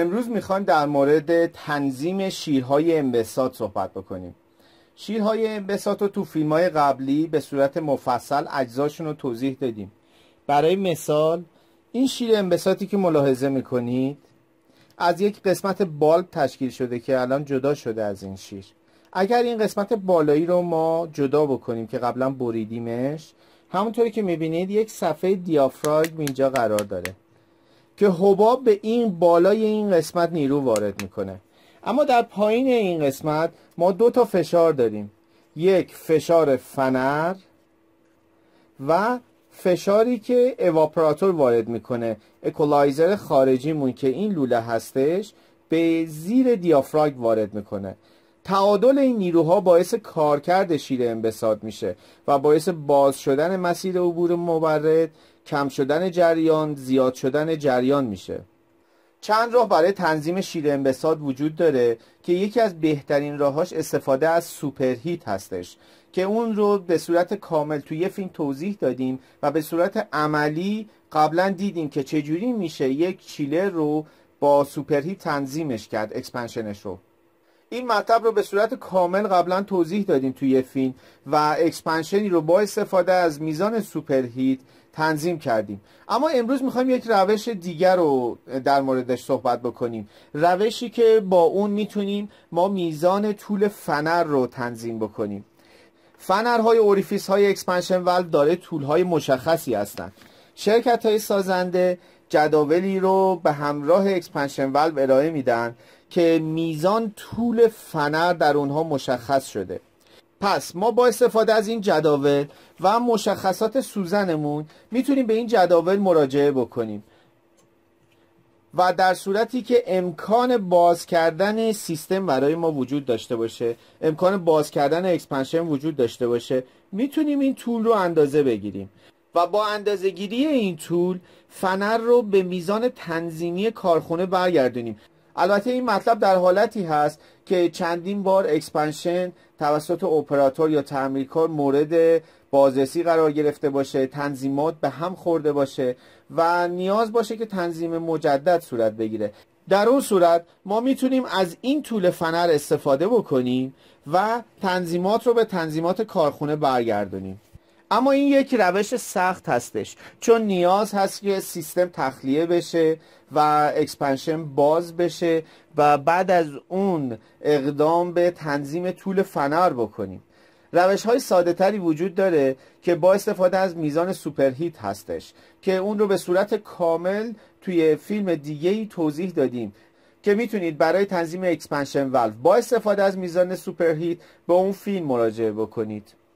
امروز میخوایم در مورد تنظیم شیرهای انبساط صحبت بکنیم شیرهای انبساط رو تو فیلم های قبلی به صورت مفصل اجزاشون رو توضیح دادیم برای مثال این شیر انبساطی که ملاحظه میکنید از یک قسمت بال تشکیل شده که الان جدا شده از این شیر اگر این قسمت بالایی رو ما جدا بکنیم که قبلا بریدیمش همونطوری که میبینید یک صفحه دیافراگم اینجا قرار داره که حباب به این بالای این قسمت نیرو وارد میکنه اما در پایین این قسمت ما دو تا فشار داریم یک فشار فنر و فشاری که اواپراتور وارد میکنه اکولایزر خارجیمون که این لوله هستش به زیر دیافراگ وارد میکنه تعادل این نیروها باعث کارکرد شیر انبساط میشه و باعث باز شدن مسیر عبور مبرد کم شدن جریان زیاد شدن جریان میشه چند راه برای تنظیم شیر انبساط وجود داره که یکی از بهترین راهاش استفاده از سوپرهیت هستش که اون رو به صورت کامل توی یه فیلم توضیح دادیم و به صورت عملی قبلا دیدیم که چجوری میشه یک چیله رو با سوپرهیت تنظیمش کرد اکسپنشنش رو این مطلب رو به صورت کامل قبلا توضیح دادیم توی فین و اکسپنشنی رو با استفاده از میزان هیت تنظیم کردیم اما امروز میخوایم یک روش دیگر رو در موردش صحبت بکنیم روشی که با اون میتونیم ما میزان طول فنر رو تنظیم بکنیم فنرهای اوریفیس های اکسپنشن ولد داره طول های مشخصی هستند شرکت های سازنده جداولی رو به همراه اکسپنشن ولو ارائه میدن که میزان طول فنر در اونها مشخص شده پس ما با استفاده از این جداول و مشخصات سوزنمون میتونیم به این جداول مراجعه بکنیم و در صورتی که امکان باز کردن سیستم برای ما وجود داشته باشه امکان باز کردن اکسپنشن وجود داشته باشه میتونیم این طول رو اندازه بگیریم و با اندازهگیری این طول فنر رو به میزان تنظیمی کارخونه برگردونیم البته این مطلب در حالتی هست که چندین بار اکسپنشن توسط اپراتور یا تعمیرکار مورد بازرسی قرار گرفته باشه تنظیمات به هم خورده باشه و نیاز باشه که تنظیم مجدد صورت بگیره در اون صورت ما میتونیم از این طول فنر استفاده بکنیم و تنظیمات رو به تنظیمات کارخونه برگردونیم اما این یک روش سخت هستش چون نیاز هست که سیستم تخلیه بشه و اکسپنشن باز بشه و بعد از اون اقدام به تنظیم طول فنر بکنیم روش های ساده تری وجود داره که با استفاده از میزان سوپرهیت هستش که اون رو به صورت کامل توی فیلم دیگه ای توضیح دادیم که میتونید برای تنظیم اکسپنشن ولف با استفاده از میزان سوپرهیت به اون فیلم مراجعه بکنید